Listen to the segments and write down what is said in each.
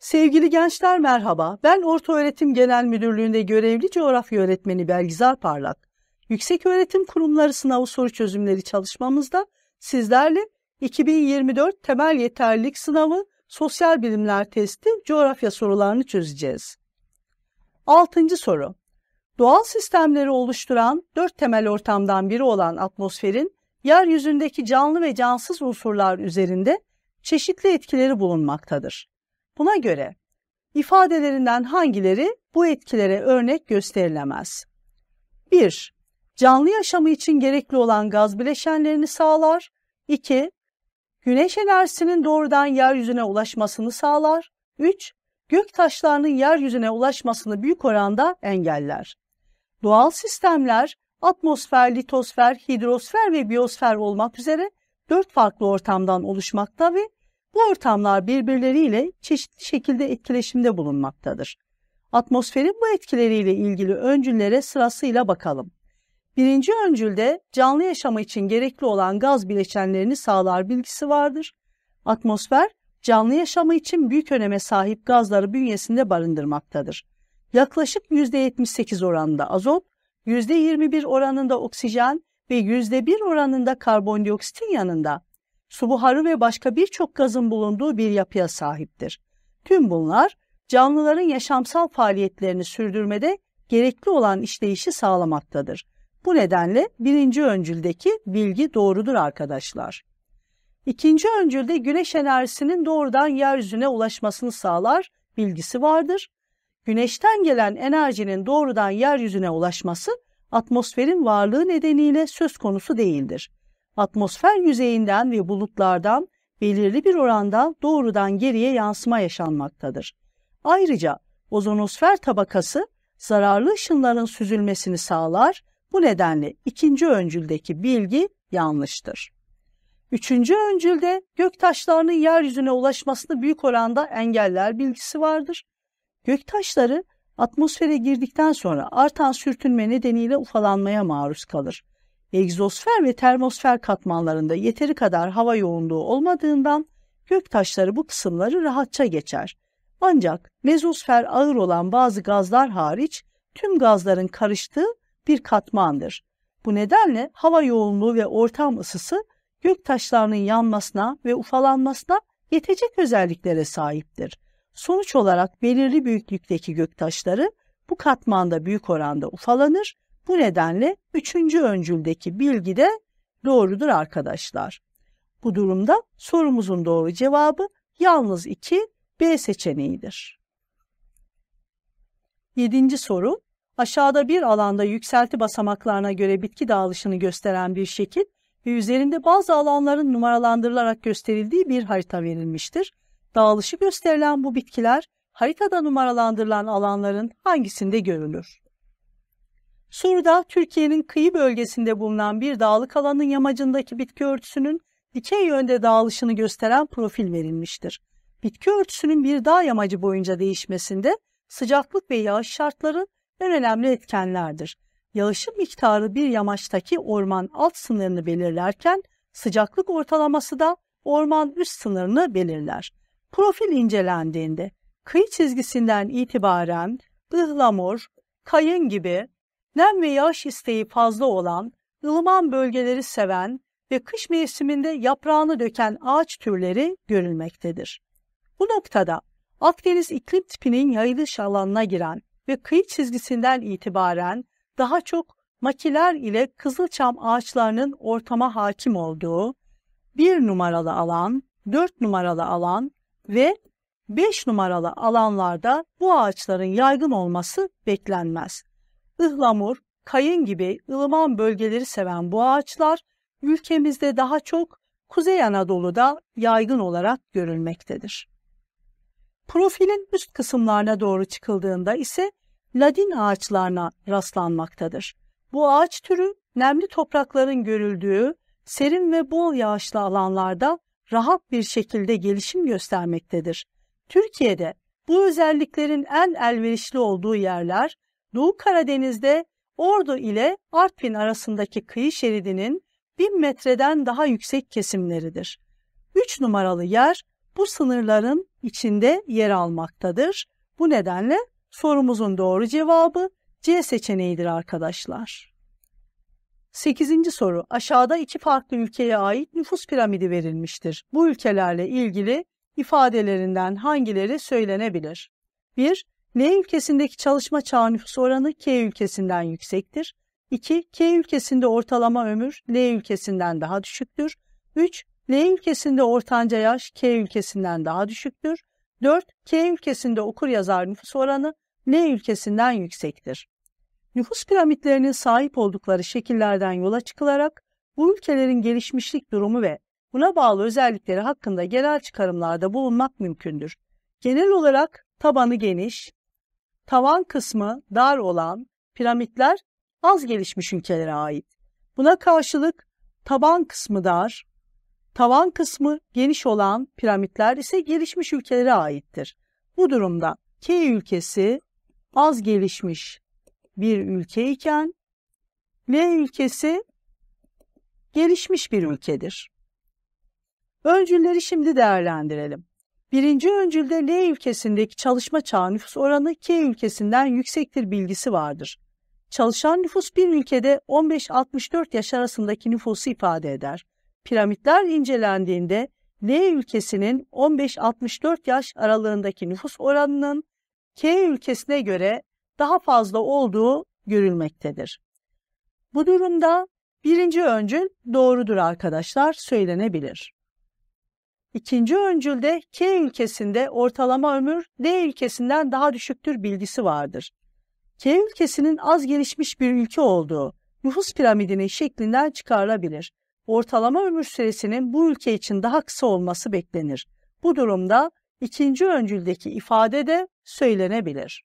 Sevgili gençler merhaba. Ben Ortaöğretim Genel Müdürlüğü'nde görevli coğrafya öğretmeni Belgizar Parlak. Yükseköğretim Kurumları Sınavı Soru Çözümleri çalışmamızda sizlerle 2024 Temel Yeterlilik Sınavı Sosyal Bilimler Testi coğrafya sorularını çözeceğiz. 6. soru. Doğal sistemleri oluşturan dört temel ortamdan biri olan atmosferin yeryüzündeki canlı ve cansız unsurlar üzerinde çeşitli etkileri bulunmaktadır. Buna göre ifadelerinden hangileri bu etkilere örnek gösterilemez? 1. Canlı yaşamı için gerekli olan gaz bileşenlerini sağlar. 2. Güneş enerjisinin doğrudan yeryüzüne ulaşmasını sağlar. 3. Gök taşlarının yeryüzüne ulaşmasını büyük oranda engeller. Doğal sistemler atmosfer, litosfer, hidrosfer ve biyosfer olmak üzere dört farklı ortamdan oluşmakta ve bu ortamlar birbirleriyle çeşitli şekilde etkileşimde bulunmaktadır. Atmosferin bu etkileriyle ilgili öncüllere sırasıyla bakalım. Birinci öncülde canlı yaşamı için gerekli olan gaz bileşenlerini sağlar bilgisi vardır. Atmosfer canlı yaşamı için büyük öneme sahip gazları bünyesinde barındırmaktadır. Yaklaşık %78 oranında azot, %21 oranında oksijen ve %1 oranında karbondioksitin yanında su buharı ve başka birçok gazın bulunduğu bir yapıya sahiptir. Tüm bunlar canlıların yaşamsal faaliyetlerini sürdürmede gerekli olan işleyişi sağlamaktadır. Bu nedenle birinci öncüldeki bilgi doğrudur arkadaşlar. İkinci öncülde güneş enerjisinin doğrudan yeryüzüne ulaşmasını sağlar bilgisi vardır. Güneşten gelen enerjinin doğrudan yeryüzüne ulaşması atmosferin varlığı nedeniyle söz konusu değildir atmosfer yüzeyinden ve bulutlardan belirli bir oranda doğrudan geriye yansıma yaşanmaktadır. Ayrıca ozonosfer tabakası zararlı ışınların süzülmesini sağlar, bu nedenle ikinci öncüldeki bilgi yanlıştır. Üçüncü öncülde göktaşlarının yeryüzüne ulaşmasını büyük oranda engeller bilgisi vardır. Göktaşları atmosfere girdikten sonra artan sürtünme nedeniyle ufalanmaya maruz kalır egzosfer ve termosfer katmanlarında yeteri kadar hava yoğunluğu olmadığından göktaşları bu kısımları rahatça geçer. Ancak mezosfer ağır olan bazı gazlar hariç tüm gazların karıştığı bir katmandır. Bu nedenle hava yoğunluğu ve ortam ısısı göktaşlarının yanmasına ve ufalanmasına yetecek özelliklere sahiptir. Sonuç olarak belirli büyüklükteki göktaşları bu katmanda büyük oranda ufalanır bu nedenle üçüncü öncüldeki bilgi de doğrudur arkadaşlar. Bu durumda sorumuzun doğru cevabı yalnız 2 B seçeneğidir. Yedinci soru. Aşağıda bir alanda yükselti basamaklarına göre bitki dağılışını gösteren bir şekil ve üzerinde bazı alanların numaralandırılarak gösterildiği bir harita verilmiştir. Dağılışı gösterilen bu bitkiler haritada numaralandırılan alanların hangisinde görülür? Surdağ, Türkiye'nin kıyı bölgesinde bulunan bir dağlık alanın yamacındaki bitki örtüsünün dikey yönde dağılışını gösteren profil verilmiştir. Bitki örtüsünün bir dağ yamacı boyunca değişmesinde sıcaklık ve yağış şartları en önemli etkenlerdir. Yağışın miktarı bir yamaçtaki orman alt sınırını belirlerken sıcaklık ortalaması da orman üst sınırını belirler. Profil incelendiğinde kıyı çizgisinden itibaren ıhlamur, kayın gibi nem ve yağış isteği fazla olan, ılıman bölgeleri seven ve kış mevsiminde yaprağını döken ağaç türleri görülmektedir. Bu noktada Akdeniz iklim tipinin yayılış alanına giren ve kıyı çizgisinden itibaren daha çok makiler ile kızılçam ağaçlarının ortama hakim olduğu 1 numaralı alan, 4 numaralı alan ve 5 numaralı alanlarda bu ağaçların yaygın olması beklenmez ıhlamur, kayın gibi ılıman bölgeleri seven bu ağaçlar ülkemizde daha çok Kuzey Anadolu'da yaygın olarak görülmektedir. Profilin üst kısımlarına doğru çıkıldığında ise ladin ağaçlarına rastlanmaktadır. Bu ağaç türü nemli toprakların görüldüğü serin ve bol yağışlı alanlarda rahat bir şekilde gelişim göstermektedir. Türkiye'de bu özelliklerin en elverişli olduğu yerler Doğu Karadeniz'de Ordu ile Artvin arasındaki kıyı şeridinin 1000 metreden daha yüksek kesimleridir. 3 numaralı yer bu sınırların içinde yer almaktadır. Bu nedenle sorumuzun doğru cevabı C seçeneğidir arkadaşlar. 8. soru. Aşağıda iki farklı ülkeye ait nüfus piramidi verilmiştir. Bu ülkelerle ilgili ifadelerinden hangileri söylenebilir? 1. V ülkesindeki çalışma çağı nüfus oranı K ülkesinden yüksektir. 2. K ülkesinde ortalama ömür L ülkesinden daha düşüktür. 3. L ülkesinde ortanca yaş K ülkesinden daha düşüktür. 4. K ülkesinde okur yazar nüfus oranı L ülkesinden yüksektir. Nüfus piramitlerinin sahip oldukları şekillerden yola çıkılarak bu ülkelerin gelişmişlik durumu ve buna bağlı özellikleri hakkında genel çıkarımlarda bulunmak mümkündür. Genel olarak tabanı geniş, tavan kısmı dar olan piramitler az gelişmiş ülkelere ait. Buna karşılık taban kısmı dar, tavan kısmı geniş olan piramitler ise gelişmiş ülkelere aittir. Bu durumda K ülkesi az gelişmiş bir ülke iken L ülkesi gelişmiş bir ülkedir. Öncülleri şimdi değerlendirelim. Birinci öncülde L ülkesindeki çalışma çağı nüfus oranı K ülkesinden yüksektir bilgisi vardır. Çalışan nüfus bir ülkede 15-64 yaş arasındaki nüfusu ifade eder. Piramitler incelendiğinde L ülkesinin 15-64 yaş aralığındaki nüfus oranının K ülkesine göre daha fazla olduğu görülmektedir. Bu durumda birinci öncül doğrudur arkadaşlar söylenebilir. İkinci öncülde K ülkesinde ortalama ömür D ülkesinden daha düşüktür bilgisi vardır. K ülkesinin az gelişmiş bir ülke olduğu nüfus piramidinin şeklinden çıkarılabilir. Ortalama ömür süresinin bu ülke için daha kısa olması beklenir. Bu durumda ikinci öncüldeki ifade de söylenebilir.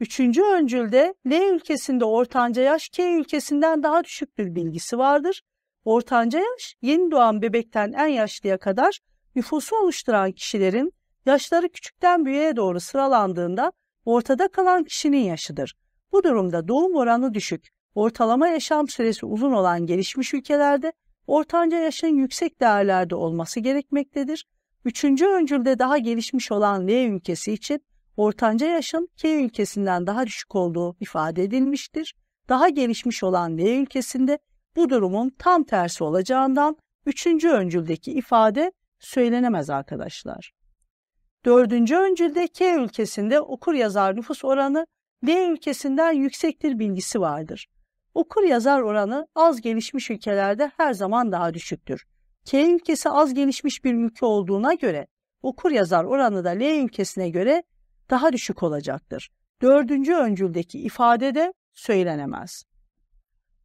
Üçüncü öncülde L ülkesinde ortanca yaş K ülkesinden daha düşüktür bilgisi vardır. Ortanca yaş, yeni doğan bebekten en yaşlıya kadar nüfusu oluşturan kişilerin yaşları küçükten büyüğe doğru sıralandığında ortada kalan kişinin yaşıdır. Bu durumda doğum oranı düşük, ortalama yaşam süresi uzun olan gelişmiş ülkelerde ortanca yaşın yüksek değerlerde olması gerekmektedir. Üçüncü öncülde daha gelişmiş olan L ülkesi için ortanca yaşın K ülkesinden daha düşük olduğu ifade edilmiştir. Daha gelişmiş olan L ülkesinde bu durumun tam tersi olacağından üçüncü öncüldeki ifade söylenemez arkadaşlar. Dördüncü öncülde K ülkesinde okur yazar nüfus oranı D ülkesinden yüksektir bilgisi vardır. Okur yazar oranı az gelişmiş ülkelerde her zaman daha düşüktür. K ülkesi az gelişmiş bir ülke olduğuna göre okur yazar oranı da L ülkesine göre daha düşük olacaktır. Dördüncü öncüldeki ifade de söylenemez.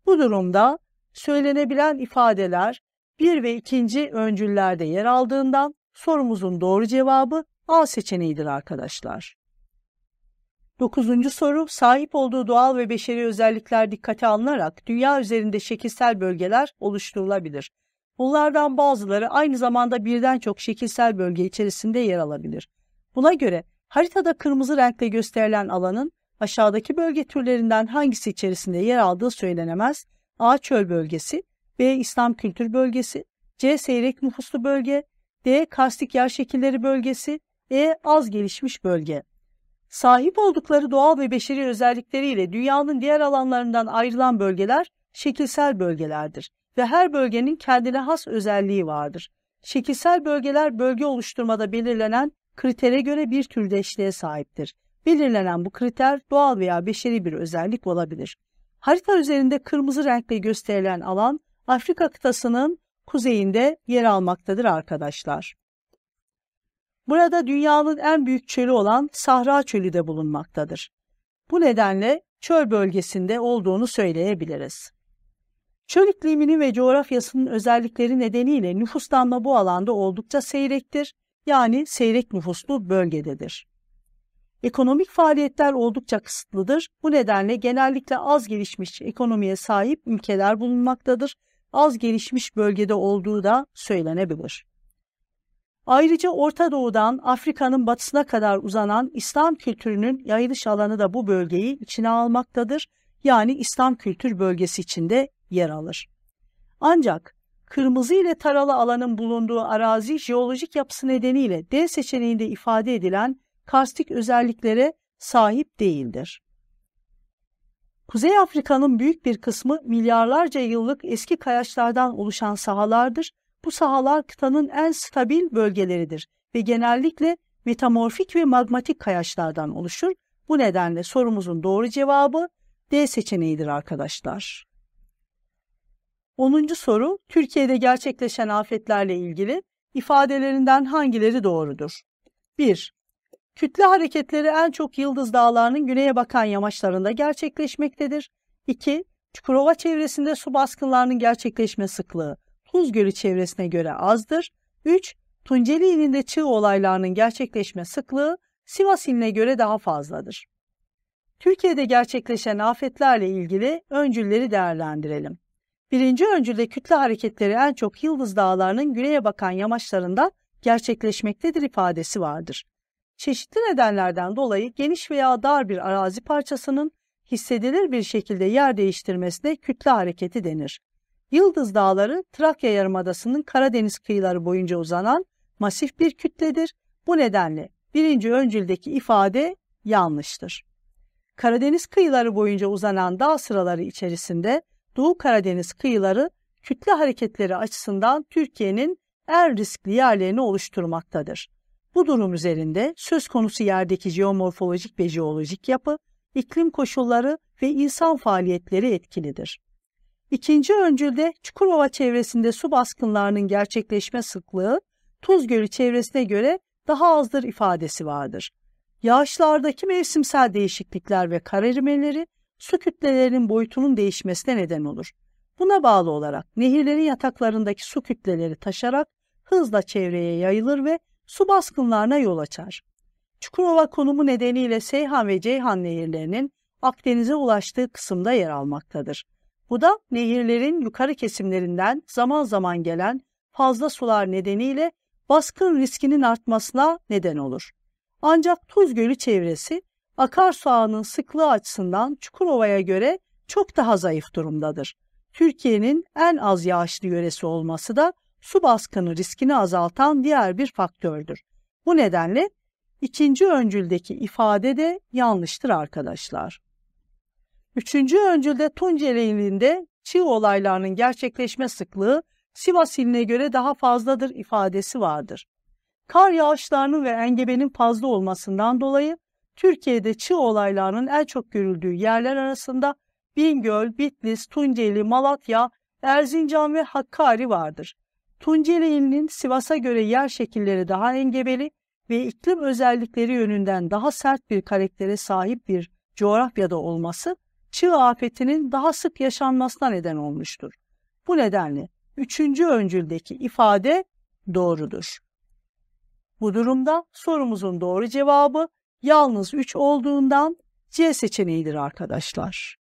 Bu durumda söylenebilen ifadeler bir ve ikinci öncüllerde yer aldığından sorumuzun doğru cevabı A seçeneğidir arkadaşlar. Dokuzuncu soru, sahip olduğu doğal ve beşeri özellikler dikkate alınarak dünya üzerinde şekilsel bölgeler oluşturulabilir. Bunlardan bazıları aynı zamanda birden çok şekilsel bölge içerisinde yer alabilir. Buna göre haritada kırmızı renkle gösterilen alanın aşağıdaki bölge türlerinden hangisi içerisinde yer aldığı söylenemez Ağaçöl bölgesi, B. İslam kültür bölgesi, C. Seyrek nüfuslu bölge, D. Karstik yer şekilleri bölgesi, E. Az gelişmiş bölge. Sahip oldukları doğal ve beşeri özellikleriyle dünyanın diğer alanlarından ayrılan bölgeler şekilsel bölgelerdir ve her bölgenin kendine has özelliği vardır. Şekilsel bölgeler bölge oluşturmada belirlenen kritere göre bir türdeşliğe sahiptir. Belirlenen bu kriter doğal veya beşeri bir özellik olabilir. Harita üzerinde kırmızı renkle gösterilen alan Afrika kıtasının kuzeyinde yer almaktadır arkadaşlar. Burada dünyanın en büyük çölü olan Sahra Çölü de bulunmaktadır. Bu nedenle çöl bölgesinde olduğunu söyleyebiliriz. Çöl iklimini ve coğrafyasının özellikleri nedeniyle nüfuslanma bu alanda oldukça seyrektir, yani seyrek nüfuslu bölgededir. Ekonomik faaliyetler oldukça kısıtlıdır. Bu nedenle genellikle az gelişmiş ekonomiye sahip ülkeler bulunmaktadır. Az gelişmiş bölgede olduğu da söylenebilir. Ayrıca Orta Doğu'dan Afrika'nın batısına kadar uzanan İslam kültürünün yayılış alanı da bu bölgeyi içine almaktadır. Yani İslam kültür bölgesi içinde yer alır. Ancak kırmızı ile taralı alanın bulunduğu arazi jeolojik yapısı nedeniyle D seçeneğinde ifade edilen karstik özelliklere sahip değildir. Kuzey Afrika'nın büyük bir kısmı milyarlarca yıllık eski kayaçlardan oluşan sahalardır. Bu sahalar kıtanın en stabil bölgeleridir ve genellikle metamorfik ve magmatik kayaçlardan oluşur. Bu nedenle sorumuzun doğru cevabı D seçeneğidir arkadaşlar. 10. soru Türkiye'de gerçekleşen afetlerle ilgili ifadelerinden hangileri doğrudur? 1. Kütle hareketleri en çok Yıldız Dağları'nın güneye bakan yamaçlarında gerçekleşmektedir. 2. Çukurova çevresinde su baskınlarının gerçekleşme sıklığı Tuz Gölü çevresine göre azdır. 3. Tunceli ilinde çığ olaylarının gerçekleşme sıklığı Sivas iline göre daha fazladır. Türkiye'de gerçekleşen afetlerle ilgili öncülleri değerlendirelim. Birinci öncülde kütle hareketleri en çok Yıldız Dağları'nın güneye bakan yamaçlarında gerçekleşmektedir ifadesi vardır çeşitli nedenlerden dolayı geniş veya dar bir arazi parçasının hissedilir bir şekilde yer değiştirmesine kütle hareketi denir. Yıldız Dağları, Trakya Yarımadası'nın Karadeniz kıyıları boyunca uzanan masif bir kütledir. Bu nedenle birinci öncüldeki ifade yanlıştır. Karadeniz kıyıları boyunca uzanan dağ sıraları içerisinde Doğu Karadeniz kıyıları kütle hareketleri açısından Türkiye'nin en riskli yerlerini oluşturmaktadır. Bu durum üzerinde söz konusu yerdeki jeomorfolojik ve jeolojik yapı, iklim koşulları ve insan faaliyetleri etkilidir. İkinci öncülde Çukurova çevresinde su baskınlarının gerçekleşme sıklığı tuz gölü çevresine göre daha azdır ifadesi vardır. Yağışlardaki mevsimsel değişiklikler ve kar erimeleri su kütlelerinin boyutunun değişmesine neden olur. Buna bağlı olarak nehirlerin yataklarındaki su kütleleri taşarak hızla çevreye yayılır ve su baskınlarına yol açar. Çukurova konumu nedeniyle Seyhan ve Ceyhan nehirlerinin Akdeniz'e ulaştığı kısımda yer almaktadır. Bu da nehirlerin yukarı kesimlerinden zaman zaman gelen fazla sular nedeniyle baskın riskinin artmasına neden olur. Ancak Tuz Gölü çevresi akarsu ağının sıklığı açısından Çukurova'ya göre çok daha zayıf durumdadır. Türkiye'nin en az yağışlı yöresi olması da su baskını riskini azaltan diğer bir faktördür. Bu nedenle ikinci öncüldeki ifade de yanlıştır arkadaşlar. Üçüncü öncülde Tunceli ilinde çığ olaylarının gerçekleşme sıklığı Sivas iline göre daha fazladır ifadesi vardır. Kar yağışlarının ve engebenin fazla olmasından dolayı Türkiye'de çığ olaylarının en çok görüldüğü yerler arasında Bingöl, Bitlis, Tunceli, Malatya, Erzincan ve Hakkari vardır. Tunceli'nin Sivas'a göre yer şekilleri daha engebeli ve iklim özellikleri yönünden daha sert bir karaktere sahip bir coğrafyada olması çığ afetinin daha sık yaşanmasına neden olmuştur. Bu nedenle üçüncü öncüldeki ifade doğrudur. Bu durumda sorumuzun doğru cevabı yalnız 3 olduğundan C seçeneğidir arkadaşlar.